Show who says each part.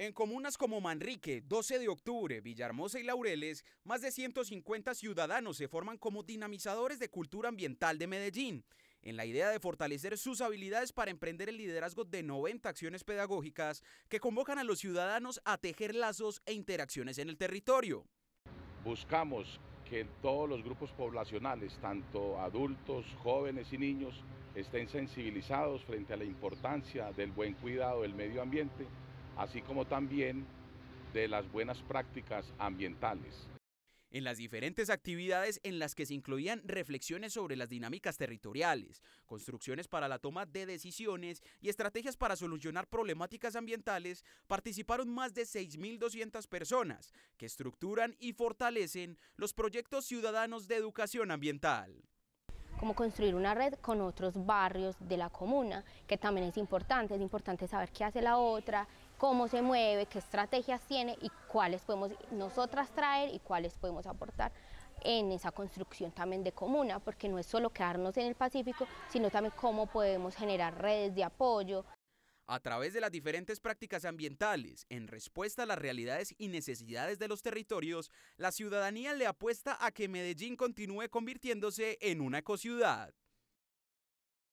Speaker 1: En comunas como Manrique, 12 de octubre, Villahermosa y Laureles, más de 150 ciudadanos se forman como dinamizadores de cultura ambiental de Medellín, en la idea de fortalecer sus habilidades para emprender el liderazgo de 90 acciones pedagógicas que convocan a los ciudadanos a tejer lazos e interacciones en el territorio.
Speaker 2: Buscamos que todos los grupos poblacionales, tanto adultos, jóvenes y niños, estén sensibilizados frente a la importancia del buen cuidado del medio ambiente así como también de las buenas prácticas ambientales. En las
Speaker 1: diferentes actividades en las que se incluían reflexiones sobre las dinámicas territoriales, construcciones para la toma de decisiones y estrategias para solucionar problemáticas ambientales, participaron más de 6.200 personas que estructuran y fortalecen los proyectos ciudadanos de educación ambiental
Speaker 3: como construir una red con otros barrios de la comuna, que también es importante, es importante saber qué hace la otra, cómo se mueve, qué estrategias tiene y cuáles podemos nosotras traer y cuáles podemos aportar en esa construcción también de comuna, porque no es solo quedarnos en el Pacífico, sino también cómo podemos generar redes de apoyo.
Speaker 1: A través de las diferentes prácticas ambientales, en respuesta a las realidades y necesidades de los territorios, la ciudadanía le apuesta a que Medellín continúe convirtiéndose en una ecociudad.